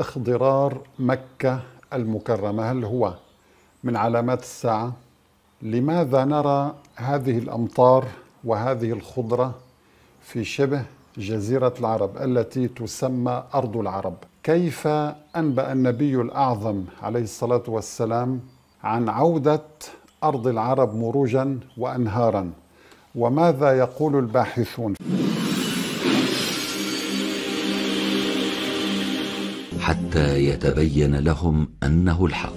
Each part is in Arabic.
اخضرار مكة المكرمة هل هو من علامات الساعة؟ لماذا نرى هذه الأمطار وهذه الخضرة في شبه جزيرة العرب التي تسمى أرض العرب كيف أنبأ النبي الأعظم عليه الصلاة والسلام عن عودة أرض العرب مروجا وأنهارا وماذا يقول الباحثون؟ حتى يتبين لهم انه الحق.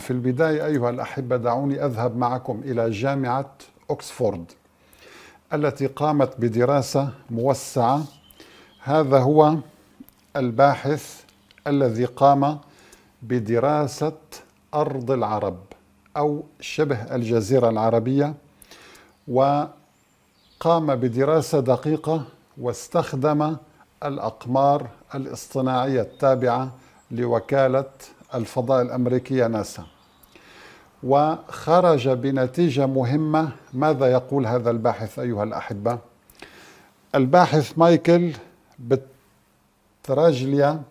في البدايه ايها الاحبه دعوني اذهب معكم الى جامعه اوكسفورد التي قامت بدراسه موسعه هذا هو الباحث الذي قام بدراسه ارض العرب او شبه الجزيره العربيه وقام بدراسه دقيقه واستخدم الأقمار الاصطناعية التابعة لوكالة الفضاء الأمريكية ناسا وخرج بنتيجة مهمة ماذا يقول هذا الباحث أيها الأحبة الباحث مايكل بتراجليا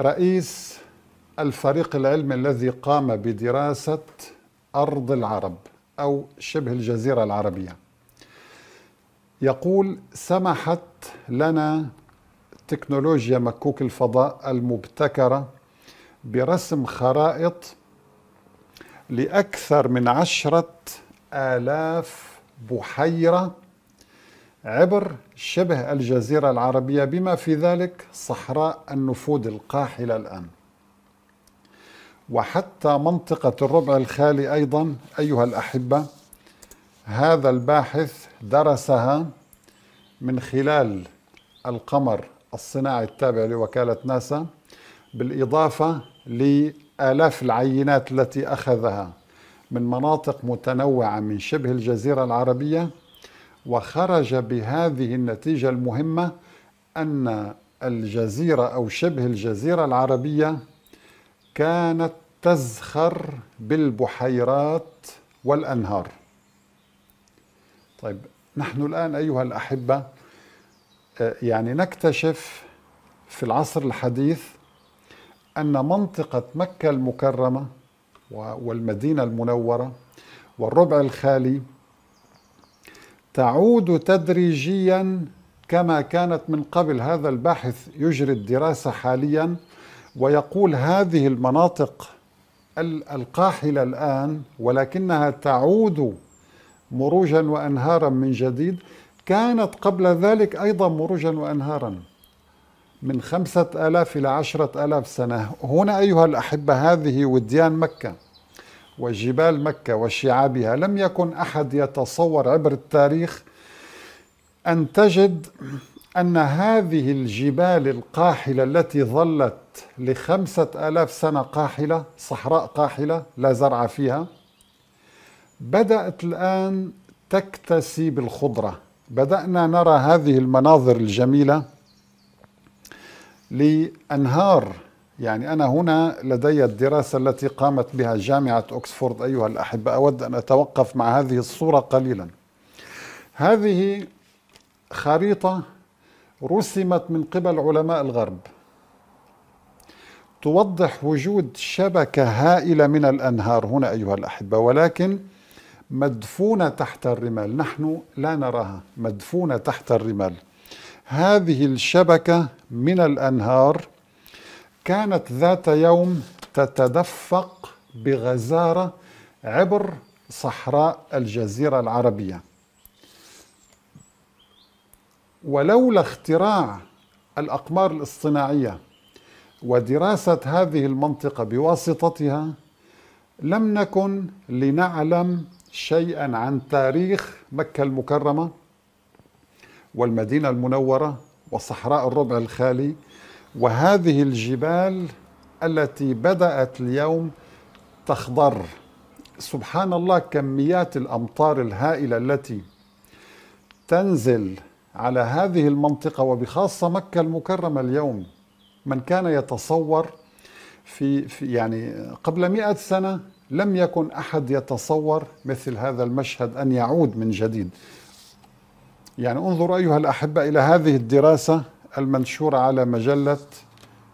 رئيس الفريق العلمي الذي قام بدراسة أرض العرب أو شبه الجزيرة العربية يقول سمحت لنا تكنولوجيا مكوك الفضاء المبتكرة برسم خرائط لأكثر من عشرة آلاف بحيرة عبر شبه الجزيرة العربية بما في ذلك صحراء النفود القاحلة الآن وحتى منطقة الربع الخالي أيضا أيها الأحبة هذا الباحث درسها من خلال القمر الصناعي التابع لوكالة ناسا بالإضافة لآلاف العينات التي أخذها من مناطق متنوعة من شبه الجزيرة العربية وخرج بهذه النتيجة المهمة أن الجزيرة أو شبه الجزيرة العربية كانت تزخر بالبحيرات والأنهار طيب نحن الآن أيها الأحبة آه، يعني نكتشف في العصر الحديث أن منطقة مكة المكرمة والمدينة المنورة والربع الخالي تعود تدريجيا كما كانت من قبل هذا الباحث يجري الدراسة حاليا ويقول هذه المناطق القاحلة الآن ولكنها تعود مروجا وأنهارا من جديد كانت قبل ذلك أيضا مروجا وأنهارا من خمسة ألاف إلى عشرة ألاف سنة هنا أيها الأحبة هذه وديان مكة وجبال مكة وشعابها لم يكن أحد يتصور عبر التاريخ أن تجد أن هذه الجبال القاحلة التي ظلت لخمسة ألاف سنة قاحلة صحراء قاحلة لا زرع فيها بدأت الآن تكتسي بالخضرة بدأنا نرى هذه المناظر الجميلة لأنهار يعني أنا هنا لدي الدراسة التي قامت بها جامعة أكسفورد أيها الأحبة أود أن أتوقف مع هذه الصورة قليلا هذه خريطة رسمت من قبل علماء الغرب توضح وجود شبكة هائلة من الأنهار هنا أيها الأحبة ولكن مدفونة تحت الرمال نحن لا نراها مدفونة تحت الرمال هذه الشبكة من الأنهار كانت ذات يوم تتدفق بغزارة عبر صحراء الجزيرة العربية ولولا اختراع الأقمار الاصطناعية ودراسة هذه المنطقة بواسطتها لم نكن لنعلم شيئا عن تاريخ مكة المكرمة والمدينة المنورة وصحراء الربع الخالي وهذه الجبال التي بدأت اليوم تخضر سبحان الله كميات الأمطار الهائلة التي تنزل على هذه المنطقة وبخاصة مكة المكرمة اليوم من كان يتصور في, في يعني قبل مئة سنة لم يكن احد يتصور مثل هذا المشهد ان يعود من جديد. يعني انظروا ايها الاحبه الى هذه الدراسه المنشوره على مجله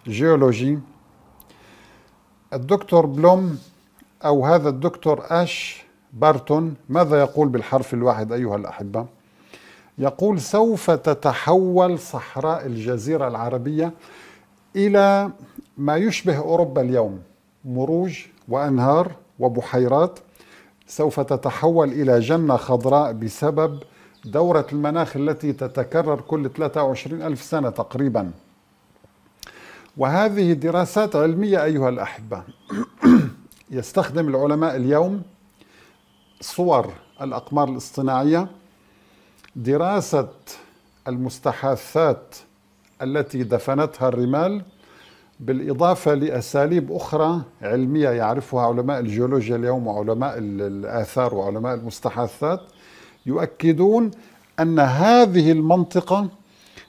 جيولوجي. الدكتور بلوم او هذا الدكتور اش بارتون ماذا يقول بالحرف الواحد ايها الاحبه؟ يقول سوف تتحول صحراء الجزيره العربيه الى ما يشبه اوروبا اليوم مروج وانهار وبحيرات سوف تتحول إلى جنة خضراء بسبب دورة المناخ التي تتكرر كل 23 ألف سنة تقريبا وهذه دراسات علمية أيها الأحبة يستخدم العلماء اليوم صور الأقمار الاصطناعية دراسة المستحاثات التي دفنتها الرمال بالإضافة لأساليب أخرى علمية يعرفها علماء الجيولوجيا اليوم وعلماء الآثار وعلماء المستحاثات يؤكدون أن هذه المنطقة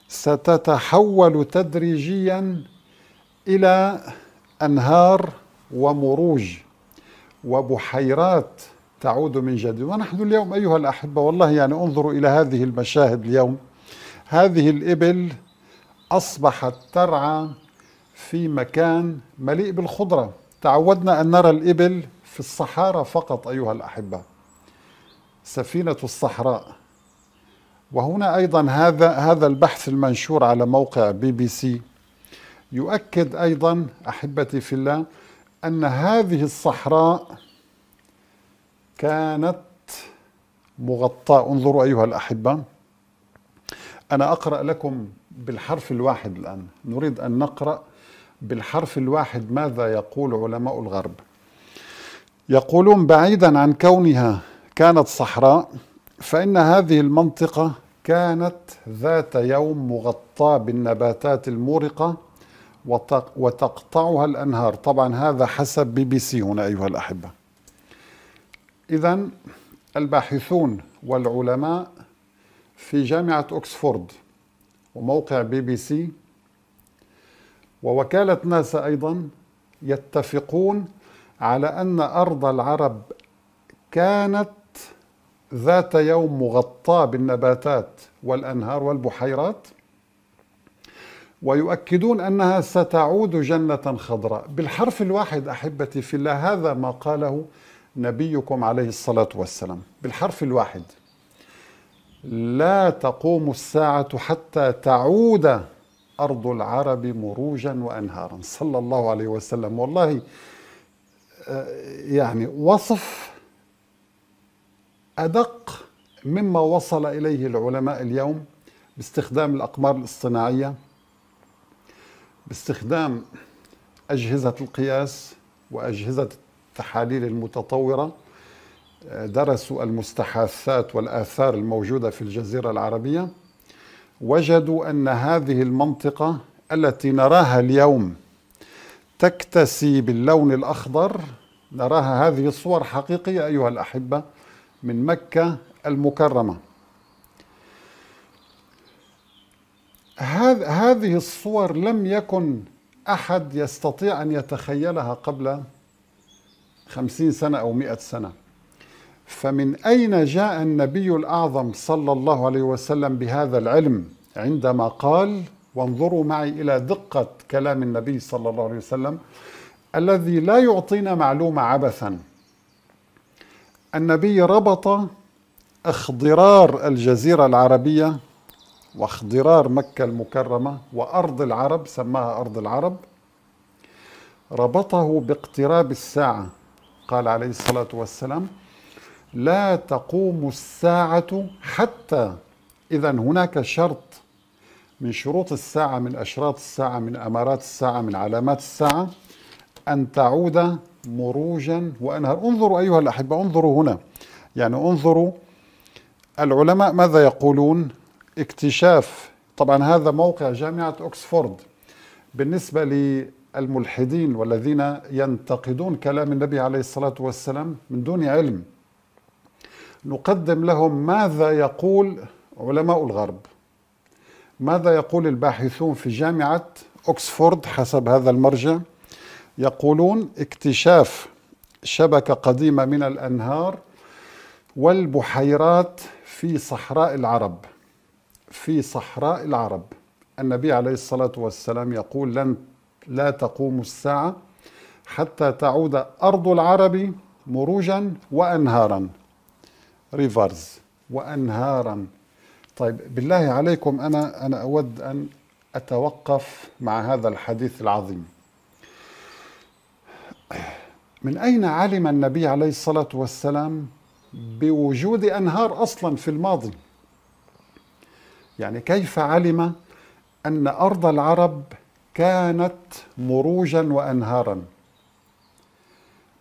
ستتحول تدريجيا إلى أنهار ومروج وبحيرات تعود من جديد ونحن اليوم أيها الأحبة والله يعني انظروا إلى هذه المشاهد اليوم هذه الإبل أصبحت ترعى في مكان مليء بالخضرة تعودنا أن نرى الإبل في الصحارى فقط أيها الأحبة سفينة الصحراء وهنا أيضا هذا هذا البحث المنشور على موقع بي بي سي يؤكد أيضا أحبتي في الله أن هذه الصحراء كانت مغطاة انظروا أيها الأحبة أنا أقرأ لكم بالحرف الواحد الآن نريد أن نقرأ بالحرف الواحد ماذا يقول علماء الغرب يقولون بعيدا عن كونها كانت صحراء فإن هذه المنطقة كانت ذات يوم مغطاة بالنباتات المورقة وتقطعها الأنهار طبعا هذا حسب بي بي سي هنا أيها الأحبة إذا الباحثون والعلماء في جامعة أكسفورد وموقع بي بي سي ووكالة ناسا أيضا يتفقون على أن أرض العرب كانت ذات يوم مغطاة بالنباتات والأنهار والبحيرات ويؤكدون أنها ستعود جنة خضراء بالحرف الواحد أحبتي في الله هذا ما قاله نبيكم عليه الصلاة والسلام بالحرف الواحد لا تقوم الساعة حتى تعود أرض العرب مروجا وأنهارا صلى الله عليه وسلم والله آه، يعني وصف أدق مما وصل إليه العلماء اليوم باستخدام الأقمار الاصطناعية باستخدام أجهزة القياس وأجهزة التحاليل المتطورة آه، درسوا المستحاثات والآثار الموجودة في الجزيرة العربية وجدوا أن هذه المنطقة التي نراها اليوم تكتسي باللون الأخضر نراها هذه الصور حقيقية أيها الأحبة من مكة المكرمة هذه الصور لم يكن أحد يستطيع أن يتخيلها قبل خمسين سنة أو مئة سنة فمن أين جاء النبي الأعظم صلى الله عليه وسلم بهذا العلم عندما قال وانظروا معي إلى دقة كلام النبي صلى الله عليه وسلم الذي لا يعطينا معلومة عبثا النبي ربط اخضرار الجزيرة العربية واخضرار مكة المكرمة وأرض العرب سماها أرض العرب ربطه باقتراب الساعة قال عليه الصلاة والسلام لا تقوم الساعة حتى إذا هناك شرط من شروط الساعة من أشراط الساعة من أمارات الساعة من علامات الساعة أن تعود مروجا وأنهار انظروا أيها الأحبة انظروا هنا يعني انظروا العلماء ماذا يقولون اكتشاف طبعا هذا موقع جامعة أكسفورد بالنسبة للملحدين والذين ينتقدون كلام النبي عليه الصلاة والسلام من دون علم نقدم لهم ماذا يقول علماء الغرب ماذا يقول الباحثون في جامعة أكسفورد حسب هذا المرجع يقولون اكتشاف شبكة قديمة من الأنهار والبحيرات في صحراء العرب في صحراء العرب النبي عليه الصلاة والسلام يقول لن لا تقوم الساعة حتى تعود أرض العرب مروجا وأنهارا ريفرز وأنهارا طيب بالله عليكم أنا أنا أود أن أتوقف مع هذا الحديث العظيم من أين علم النبي عليه الصلاة والسلام بوجود أنهار أصلا في الماضي يعني كيف علم أن أرض العرب كانت مروجا وأنهارا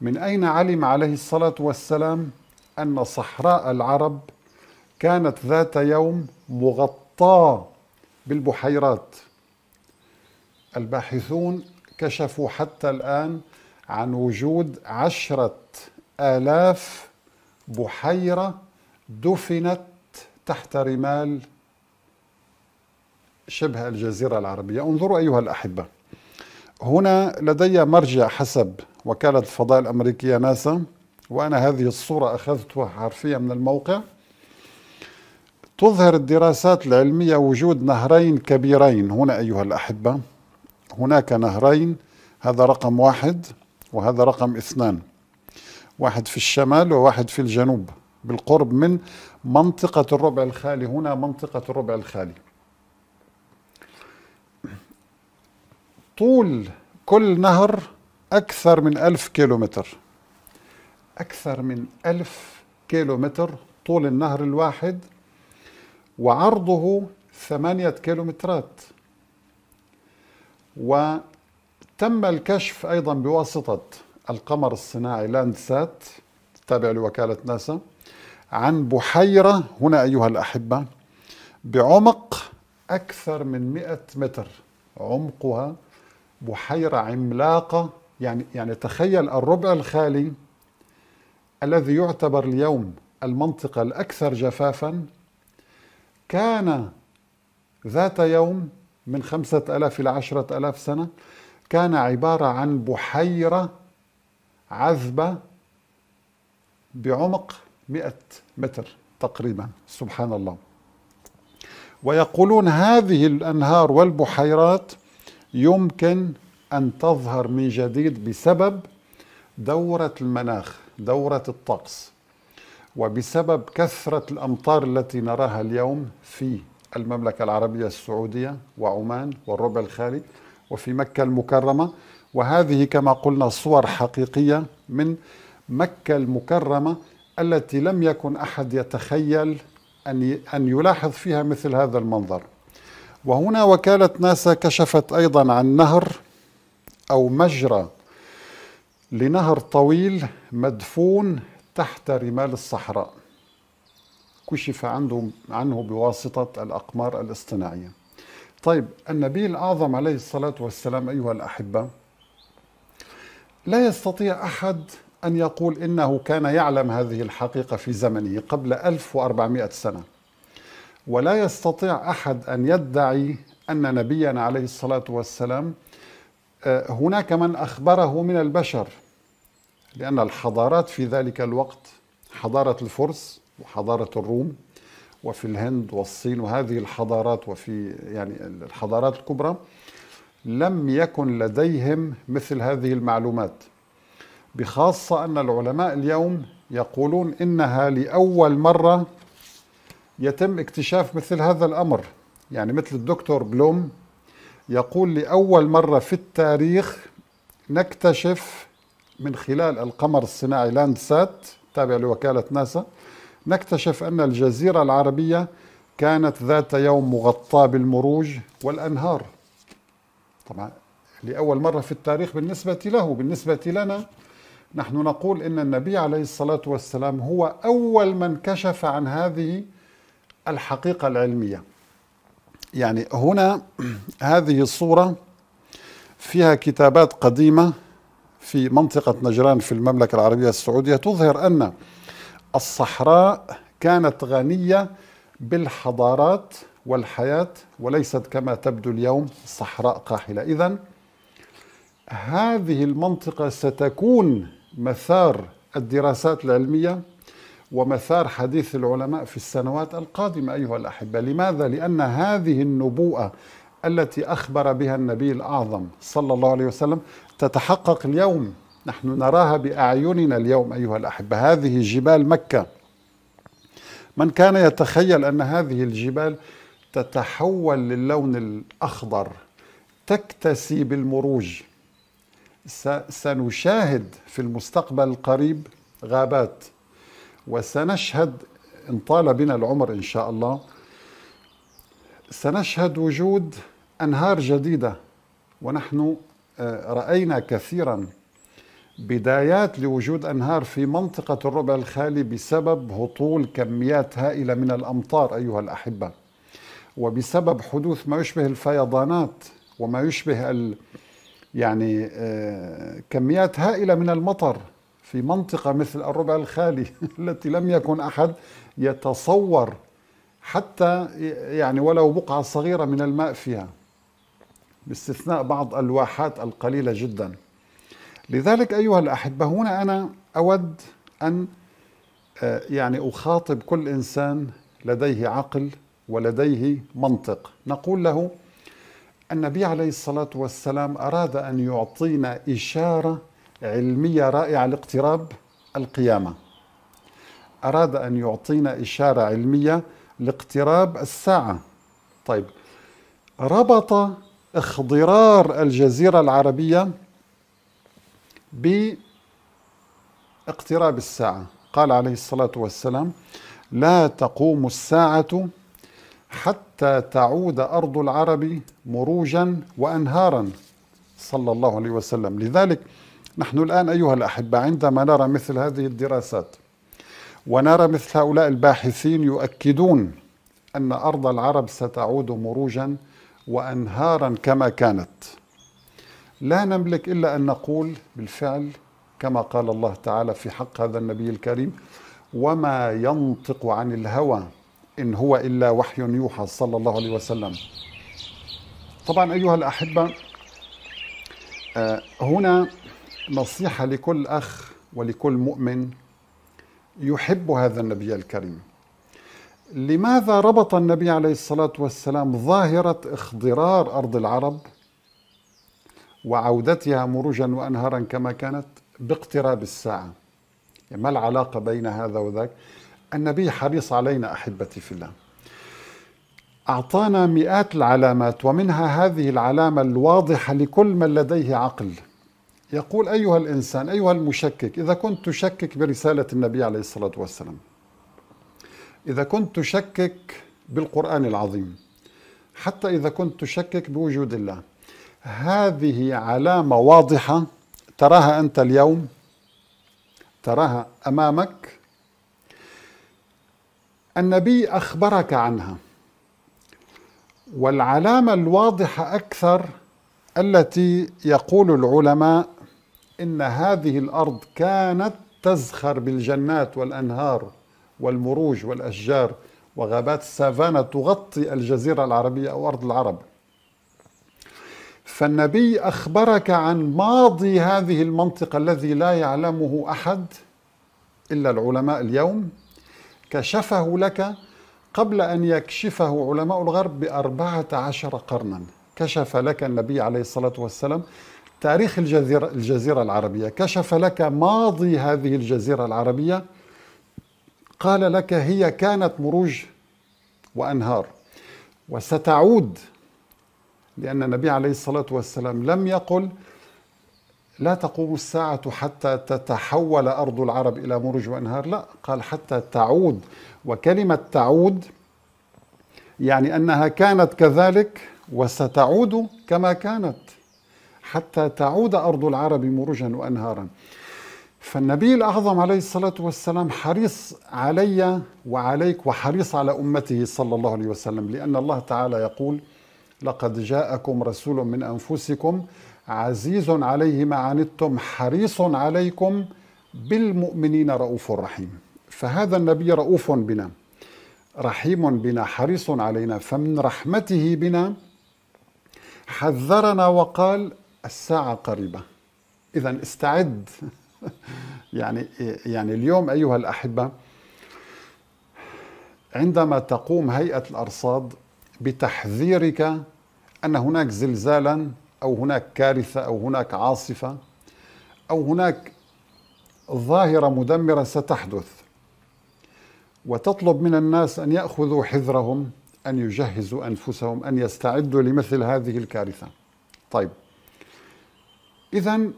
من أين علم عليه الصلاة والسلام أن صحراء العرب كانت ذات يوم مغطاة بالبحيرات الباحثون كشفوا حتى الآن عن وجود عشرة آلاف بحيرة دفنت تحت رمال شبه الجزيرة العربية انظروا أيها الأحبة هنا لدي مرجع حسب وكالة الفضاء الأمريكية ناسا وأنا هذه الصورة أخذتها حرفيا من الموقع تظهر الدراسات العلمية وجود نهرين كبيرين هنا أيها الأحبة هناك نهرين هذا رقم واحد وهذا رقم اثنان واحد في الشمال وواحد في الجنوب بالقرب من منطقة الربع الخالي هنا منطقة الربع الخالي طول كل نهر أكثر من ألف كيلومتر أكثر من ألف كيلو متر طول النهر الواحد وعرضه ثمانية كيلومترات وتم الكشف أيضا بواسطة القمر الصناعي لاندسات التابع لوكالة ناسا عن بحيرة هنا أيها الأحبة بعمق أكثر من 100 متر عمقها بحيرة عملاقة يعني يعني تخيل الربع الخالي الذي يعتبر اليوم المنطقة الأكثر جفافا كان ذات يوم من خمسة ألاف إلى عشرة ألاف سنة كان عبارة عن بحيرة عذبة بعمق مئة متر تقريبا سبحان الله ويقولون هذه الأنهار والبحيرات يمكن أن تظهر من جديد بسبب دورة المناخ دورة الطقس وبسبب كثرة الأمطار التي نراها اليوم في المملكة العربية السعودية وعمان والربع الخالي وفي مكة المكرمة وهذه كما قلنا صور حقيقية من مكة المكرمة التي لم يكن أحد يتخيل أن أن يلاحظ فيها مثل هذا المنظر وهنا وكالة ناسا كشفت أيضا عن نهر أو مجرى لنهر طويل مدفون تحت رمال الصحراء كشف عنده عنه بواسطة الأقمار الاصطناعية طيب النبي الأعظم عليه الصلاة والسلام أيها الأحبة لا يستطيع أحد أن يقول إنه كان يعلم هذه الحقيقة في زمنه قبل 1400 سنة ولا يستطيع أحد أن يدعي أن نبينا عليه الصلاة والسلام آه، هناك من أخبره من البشر لأن الحضارات في ذلك الوقت حضارة الفرس وحضارة الروم وفي الهند والصين وهذه الحضارات وفي يعني الحضارات الكبرى لم يكن لديهم مثل هذه المعلومات بخاصة أن العلماء اليوم يقولون إنها لأول مرة يتم اكتشاف مثل هذا الأمر يعني مثل الدكتور بلوم يقول لأول مرة في التاريخ نكتشف من خلال القمر الصناعي لاندسات تابع لوكالة ناسا نكتشف أن الجزيرة العربية كانت ذات يوم مغطاة بالمروج والأنهار طبعا لأول مرة في التاريخ بالنسبة له بالنسبة لنا نحن نقول إن النبي عليه الصلاة والسلام هو أول من كشف عن هذه الحقيقة العلمية يعني هنا هذه الصورة فيها كتابات قديمة في منطقة نجران في المملكة العربية السعودية تظهر أن الصحراء كانت غنية بالحضارات والحياة وليست كما تبدو اليوم صحراء قاحلة إذا هذه المنطقة ستكون مثار الدراسات العلمية ومثار حديث العلماء في السنوات القادمة أيها الأحبة لماذا؟ لأن هذه النبوءة التي أخبر بها النبي الأعظم صلى الله عليه وسلم تتحقق اليوم نحن نراها بأعيننا اليوم أيها الأحبة هذه جبال مكة من كان يتخيل أن هذه الجبال تتحول للون الأخضر تكتسي بالمروج سنشاهد في المستقبل القريب غابات وسنشهد إن طال بنا العمر إن شاء الله سنشهد وجود أنهار جديدة ونحن آه، رأينا كثيرا بدايات لوجود أنهار في منطقة الربع الخالي بسبب هطول كميات هائلة من الأمطار أيها الأحبة وبسبب حدوث ما يشبه الفيضانات وما يشبه ال يعني آه، كميات هائلة من المطر في منطقة مثل الربع الخالي التي لم يكن أحد يتصور حتى يعني ولو بقعة صغيرة من الماء فيها باستثناء بعض الواحات القليلة جدا لذلك أيها الأحبة هنا أنا أود أن آه، يعني أخاطب كل إنسان لديه عقل ولديه منطق نقول له النبي عليه الصلاة والسلام أراد أن يعطينا إشارة علمية رائعة لاقتراب القيامة أراد أن يعطينا إشارة علمية لاقتراب الساعة طيب ربط اخضرار الجزيرة العربية باقتراب الساعة قال عليه الصلاة والسلام لا تقوم الساعة حتى تعود أرض العرب مروجا وأنهارا صلى الله عليه وسلم لذلك نحن الآن أيها الأحبة عندما نرى مثل هذه الدراسات ونرى مثل هؤلاء الباحثين يؤكدون أن أرض العرب ستعود مروجا وأنهارا كما كانت لا نملك إلا أن نقول بالفعل كما قال الله تعالى في حق هذا النبي الكريم وما ينطق عن الهوى إن هو إلا وحي يوحى صلى الله عليه وسلم طبعا أيها الأحبة آه، هنا نصيحة لكل أخ ولكل مؤمن يحب هذا النبي الكريم لماذا ربط النبي عليه الصلاة والسلام ظاهرة اخضرار أرض العرب وعودتها مروجا وأنهارا كما كانت باقتراب الساعة يعني ما العلاقة بين هذا وذاك النبي حريص علينا أحبتي في الله أعطانا مئات العلامات ومنها هذه العلامة الواضحة لكل من لديه عقل يقول أيها الإنسان أيها المشكك إذا كنت تشكك برسالة النبي عليه الصلاة والسلام إذا كنت تشكك بالقرآن العظيم حتى إذا كنت تشكك بوجود الله هذه علامة واضحة تراها أنت اليوم تراها أمامك النبي أخبرك عنها والعلامة الواضحة أكثر التي يقول العلماء إن هذه الأرض كانت تزخر بالجنات والأنهار والمروج والأشجار وغابات السافانا تغطي الجزيرة العربية أو أرض العرب فالنبي أخبرك عن ماضي هذه المنطقة الذي لا يعلمه أحد إلا العلماء اليوم كشفه لك قبل أن يكشفه علماء الغرب بأربعة عشر قرنا كشف لك النبي عليه الصلاة والسلام تاريخ الجزيرة, الجزيرة العربية كشف لك ماضي هذه الجزيرة العربية قال لك هي كانت مروج وانهار وستعود لان النبي عليه الصلاه والسلام لم يقل لا تقوم الساعة حتى تتحول أرض العرب إلى مرج وأنهار لا قال حتى تعود وكلمة تعود يعني أنها كانت كذلك وستعود كما كانت حتى تعود أرض العرب مرجا وأنهارا فالنبي الأعظم عليه الصلاة والسلام حريص علي وعليك وحريص على أمته صلى الله عليه وسلم لأن الله تعالى يقول لقد جاءكم رسول من أنفسكم عزيز عليه ما عنتم حريص عليكم بالمؤمنين رؤوف رحيم فهذا النبي رؤوف بنا رحيم بنا حريص علينا فمن رحمته بنا حذرنا وقال الساعة قريبة إذا استعد يعني يعني اليوم ايها الاحبه عندما تقوم هيئه الارصاد بتحذيرك ان هناك زلزالا او هناك كارثه او هناك عاصفه او هناك ظاهره مدمره ستحدث وتطلب من الناس ان ياخذوا حذرهم ان يجهزوا انفسهم ان يستعدوا لمثل هذه الكارثه طيب اذا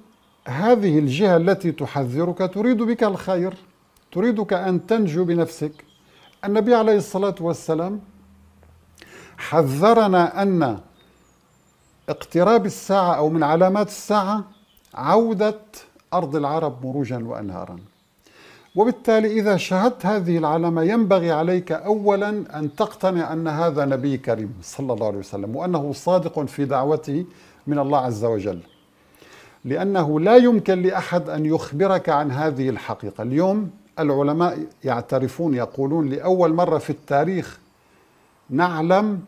هذه الجهة التي تحذرك تريد بك الخير تريدك أن تنجو بنفسك النبي عليه الصلاة والسلام حذرنا أن اقتراب الساعة أو من علامات الساعة عودة أرض العرب مروجا وأنهارا وبالتالي إذا شاهدت هذه العلامة ينبغي عليك أولا أن تقتنع أن هذا نبي كريم صلى الله عليه وسلم وأنه صادق في دعوته من الله عز وجل لأنه لا يمكن لأحد أن يخبرك عن هذه الحقيقة اليوم العلماء يعترفون يقولون لأول مرة في التاريخ نعلم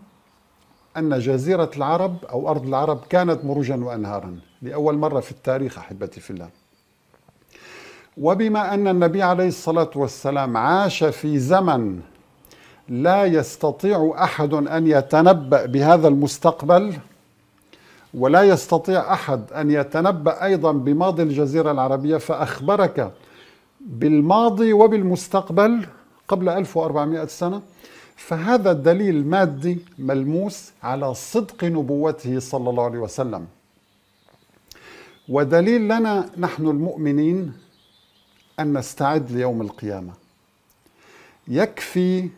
أن جزيرة العرب أو أرض العرب كانت مروجا وأنهارا لأول مرة في التاريخ أحبتي في الله وبما أن النبي عليه الصلاة والسلام عاش في زمن لا يستطيع أحد أن يتنبأ بهذا المستقبل ولا يستطيع احد ان يتنبا ايضا بماضي الجزيره العربيه فاخبرك بالماضي وبالمستقبل قبل 1400 سنه فهذا دليل مادي ملموس على صدق نبوته صلى الله عليه وسلم ودليل لنا نحن المؤمنين ان نستعد ليوم القيامه يكفي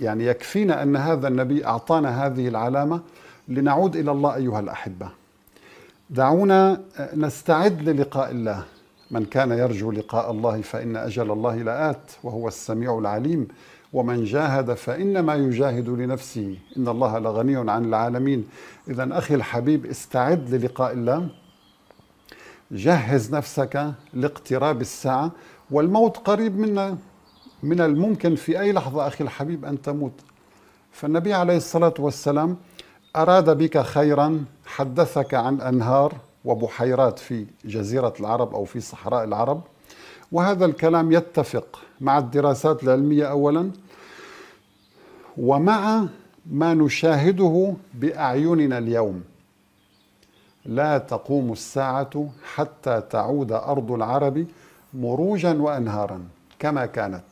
يعني يكفينا ان هذا النبي اعطانا هذه العلامه لنعود إلى الله أيها الأحبة دعونا آه، نستعد للقاء الله من كان يرجو لقاء الله فإن أجل الله لآت وهو السميع العليم ومن جاهد فإنما يجاهد لنفسه إن الله لغني عن العالمين إذا أخي الحبيب استعد للقاء الله جهز نفسك لاقتراب الساعة والموت قريب منا من الممكن في أي لحظة أخي الحبيب أن تموت فالنبي عليه الصلاة والسلام أراد بك خيرا حدثك عن أنهار وبحيرات في جزيرة العرب أو في صحراء العرب وهذا الكلام يتفق مع الدراسات العلمية أولا ومع ما نشاهده بأعيننا اليوم لا تقوم الساعة حتى تعود أرض العرب مروجا وأنهارا كما كانت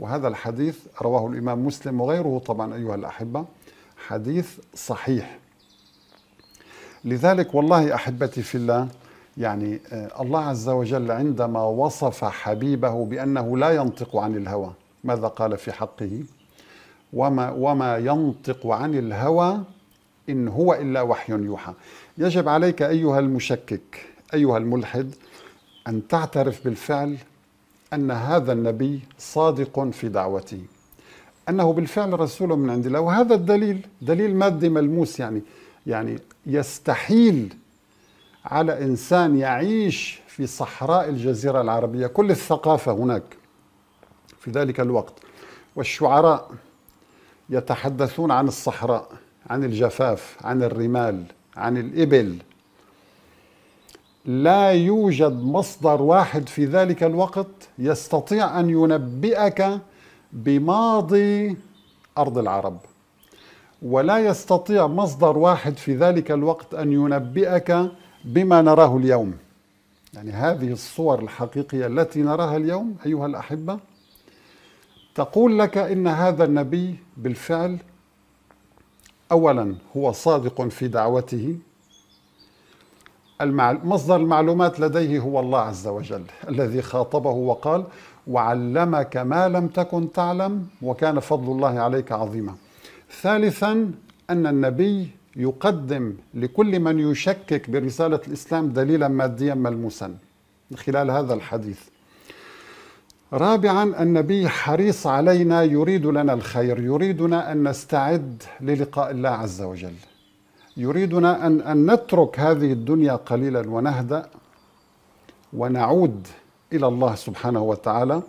وهذا الحديث رواه الإمام مسلم وغيره طبعا أيها الأحبة حديث صحيح لذلك والله احبتي في الله يعني آه، الله عز وجل عندما وصف حبيبه بانه لا ينطق عن الهوى ماذا قال في حقه وما وما ينطق عن الهوى ان هو الا وحي يوحى يجب عليك ايها المشكك ايها الملحد ان تعترف بالفعل ان هذا النبي صادق في دعوته أنه بالفعل رسول من عند الله وهذا الدليل دليل مادي ملموس يعني يعني يستحيل على إنسان يعيش في صحراء الجزيرة العربية كل الثقافة هناك في ذلك الوقت والشعراء يتحدثون عن الصحراء عن الجفاف عن الرمال عن الإبل لا يوجد مصدر واحد في ذلك الوقت يستطيع أن ينبئك بماضي أرض العرب ولا يستطيع مصدر واحد في ذلك الوقت أن ينبئك بما نراه اليوم يعني هذه الصور الحقيقية التي نراها اليوم أيها الأحبة تقول لك إن هذا النبي بالفعل أولا هو صادق في دعوته مصدر المعلومات لديه هو الله عز وجل الذي خاطبه وقال وعلمك ما لم تكن تعلم وكان فضل الله عليك عظيما ثالثا أن النبي يقدم لكل من يشكك برسالة الإسلام دليلا ماديا ملموسا من خلال هذا الحديث رابعا النبي حريص علينا يريد لنا الخير يريدنا أن نستعد للقاء الله عز وجل يريدنا أن, أن نترك هذه الدنيا قليلا ونهدأ ونعود إلى الله سبحانه وتعالى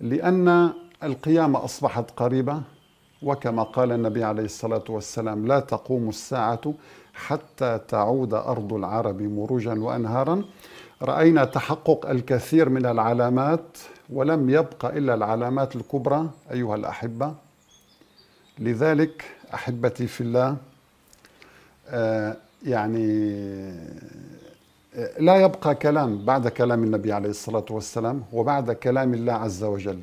لأن القيامة أصبحت قريبة وكما قال النبي عليه الصلاة والسلام لا تقوم الساعة حتى تعود أرض العرب مروجا وأنهارا رأينا تحقق الكثير من العلامات ولم يبق إلا العلامات الكبرى أيها الأحبة لذلك أحبتي في الله آه، يعني لا يبقى كلام بعد كلام النبي عليه الصلاة والسلام وبعد كلام الله عز وجل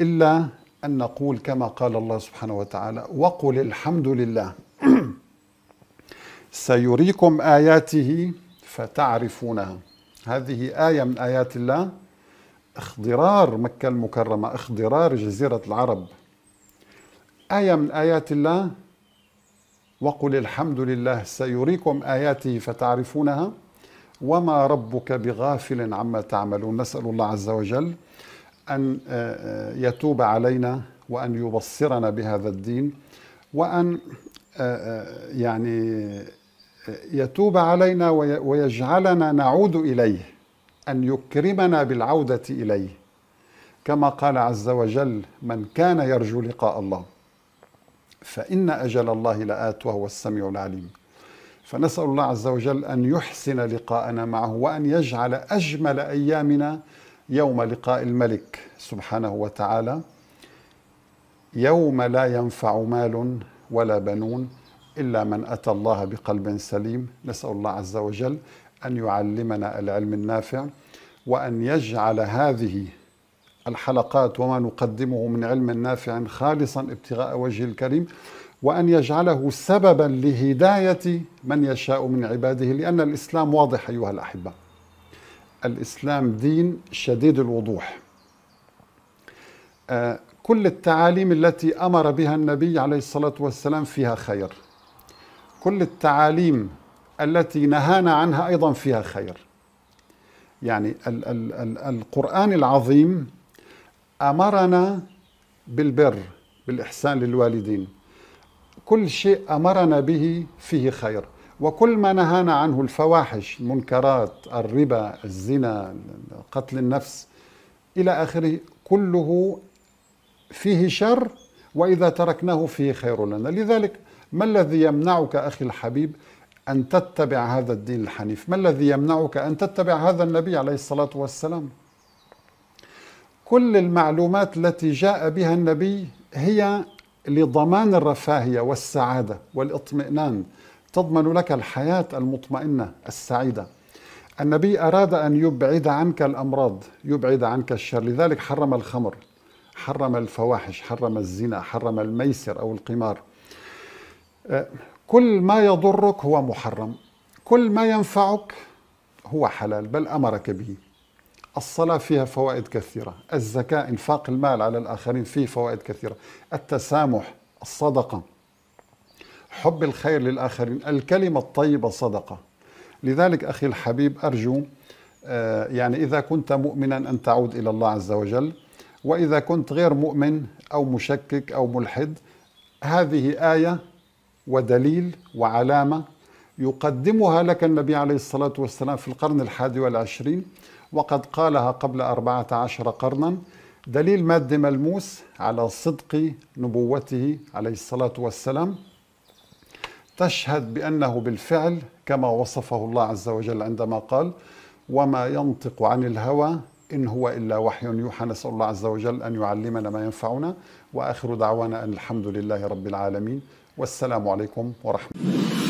إلا أن نقول كما قال الله سبحانه وتعالى وقل الحمد لله سيريكم آياته فتعرفونها هذه آية من آيات الله اخضرار مكة المكرمة اخضرار جزيرة العرب آية من آيات الله وقل الحمد لله سيريكم آياته فتعرفونها وما ربك بغافل عما تعملون نسأل الله عز وجل أن آه، آه، يتوب علينا وأن يبصرنا بهذا الدين وأن آه، يعني يتوب علينا ويجعلنا نعود إليه أن يكرمنا بالعودة إليه كما قال عز وجل من كان يرجو لقاء الله فإن أجل الله لآت وهو السميع العليم فنسأل الله عز وجل أن يحسن لقاءنا معه وأن يجعل أجمل أيامنا يوم لقاء الملك سبحانه وتعالى يوم لا ينفع مال ولا بنون إلا من أتى الله بقلب سليم نسأل الله عز وجل أن يعلمنا العلم النافع وأن يجعل هذه الحلقات وما نقدمه من علم نافع خالصا ابتغاء وجه الكريم وأن يجعله سببا لهداية من يشاء من عباده لأن الإسلام واضح أيها الأحبة الإسلام دين شديد الوضوح آه، كل التعاليم التي أمر بها النبي عليه الصلاة والسلام فيها خير كل التعاليم التي نهانا عنها أيضا فيها خير يعني ال- ال- ال- القرآن العظيم أمرنا بالبر بالإحسان للوالدين كل شيء أمرنا به فيه خير وكل ما نهانا عنه الفواحش المنكرات الربا الزنا قتل النفس إلى آخره كله فيه شر وإذا تركناه فيه خير لنا لذلك ما الذي يمنعك أخي الحبيب أن تتبع هذا الدين الحنيف ما الذي يمنعك أن تتبع هذا النبي عليه الصلاة والسلام كل المعلومات التي جاء بها النبي هي لضمان الرفاهيه والسعاده والاطمئنان تضمن لك الحياه المطمئنه السعيده النبي اراد ان يبعد عنك الامراض يبعد عنك الشر لذلك حرم الخمر حرم الفواحش حرم الزنا حرم الميسر او القمار أه، كل ما يضرك هو محرم كل ما ينفعك هو حلال بل امرك به الصلاة فيها فوائد كثيرة الزكاة إنفاق المال على الآخرين فيه فوائد كثيرة التسامح الصدقة حب الخير للآخرين الكلمة الطيبة صدقة لذلك أخي الحبيب أرجو آه، يعني إذا كنت مؤمنا أن تعود إلى الله عز وجل وإذا كنت غير مؤمن أو مشكك أو ملحد هذه آية ودليل وعلامة يقدمها لك النبي عليه الصلاة والسلام في القرن الحادي والعشرين وقد قالها قبل 14 قرنا دليل مادي ملموس على صدق نبوته عليه الصلاة والسلام تشهد بأنه بالفعل كما وصفه الله عز وجل عندما قال وما ينطق عن الهوى إن هو إلا وحي يوحى نسأل الله عز وجل أن يعلمنا ما ينفعنا وآخر دعوانا أن الحمد لله رب العالمين والسلام عليكم ورحمة الله